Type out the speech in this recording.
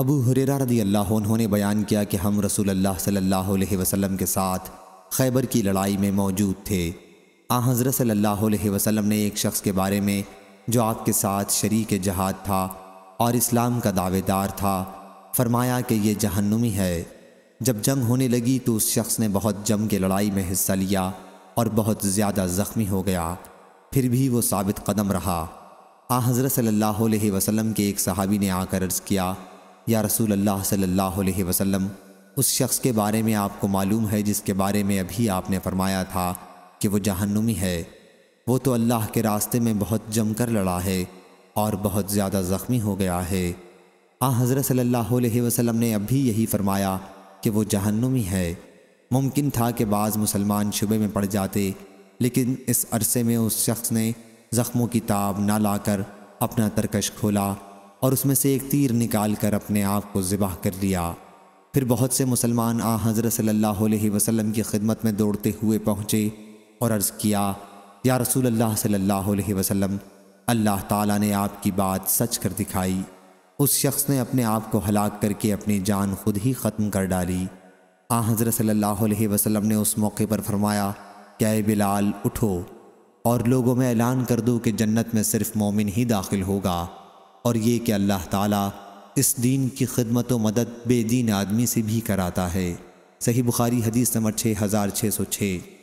अबू हुरेरा रदी अल्लाह उन्होंने बयान किया कि हम रसूल अल्लाह सल्लल्लाहु अलैहि वसल्लम के साथ खैबर की लड़ाई में मौजूद थे आ हज़रत सल्लल्लाहु अलैहि वसल्लम ने एक शख्स के बारे में जो आपके साथ शरीक जहाद था और इस्लाम का दावेदार था फरमाया कि यह जहन्नुमी है जब जंग होने लगी तो उस शख्स ने बहुत जम के लड़ाई में हिस्सा लिया और बहुत ज़्यादा ज़ख्मी हो गया फिर भी वो साबित कदम रहा आ हज़रत सल्लल्लाहु अलैहि वसल्लम के एक सहाबी ने आकर अर्ज़ किया या रसूल अल्लाह सल्लल्लाहु अलैहि वसल्लम उस शख्स के बारे में आपको मालूम है जिसके बारे में अभी आपने फरमाया था कि वो जहन्नुमी है वो तो अल्लाह के रास्ते में बहुत जमकर लड़ा है और बहुत ज़्यादा ज़ख्मी हो गया है आ हाँ, हज़रत सल्लल्लाहु अलैहि वसल्लम ने अभी यही फरमाया कि वो जहन्नुमी है मुमकिन था कि बाज़ मुसलमान शुबे में पड़ जाते लेकिन इस अरसे में उस शख्स ने ज़ख्मों की ताब ना लाकर अपना तरकश खोला और उसमें से एक तीर निकाल कर अपने आप को ज़िबाह कर लिया फिर बहुत से मुसलमान आ हज़रत सल्लल्लाहु अलैहि वसल्लम की खिदमत में दौड़ते हुए पहुँचे और अर्ज़ किया या रसूल अल्लाह सल्लल्लाहु अलैहि वसल्लम अल्लाह ताला ने आपकी बात सच कर दिखाई उस शख्स ने अपने आप को हलाक करके अपनी जान खुद ही ख़त्म कर डाली आ हज़रत सल्लल्लाहु अलैहि वसल्लम ने उस मौके पर फरमाया क्या बिलाल उठो और लोगों में ऐलान कर दो कि जन्नत में सिर्फ़ मोमिन ही दाखिल होगा और ये कि अल्लाह ताला इस दीन की खिदमत व मदद बेदीन आदमी से भी कराता है सही बुखारी हदीस नंबर छः हज़ार छः सौ छः